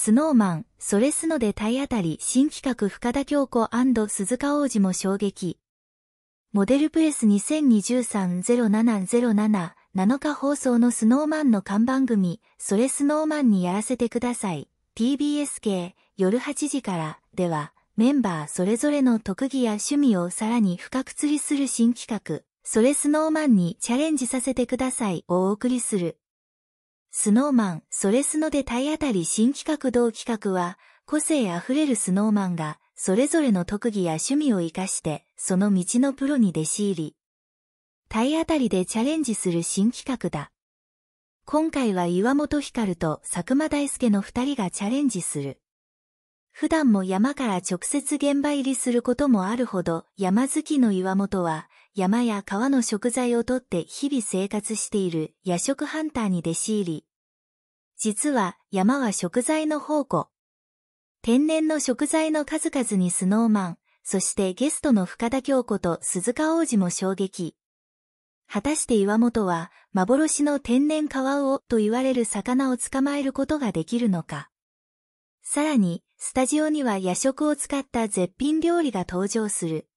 スノーマン、それスノで体当たり新企画深田京子鈴鹿王子も衝撃。モデルプレス2023-0707 7日放送のスノーマンの看板組、それスノーマンにやらせてください。TBS 系、夜8時から、では、メンバーそれぞれの特技や趣味をさらに深く釣りする新企画、それスノーマンにチャレンジさせてくださいをお送りする。スノーマン、それスノで体当たり新企画同企画は、個性あふれるスノーマンが、それぞれの特技や趣味を活かして、その道のプロに弟子入り。体当たりでチャレンジする新企画だ。今回は岩本光と佐久間大介の二人がチャレンジする。普段も山から直接現場入りすることもあるほど、山好きの岩本は、山や川の食材をとって日々生活している夜食ハンターに弟子入り、実は山は食材の宝庫。天然の食材の数々にスノーマン、そしてゲストの深田京子と鈴鹿王子も衝撃。果たして岩本は幻の天然カワウオと言われる魚を捕まえることができるのか。さらに、スタジオには夜食を使った絶品料理が登場する。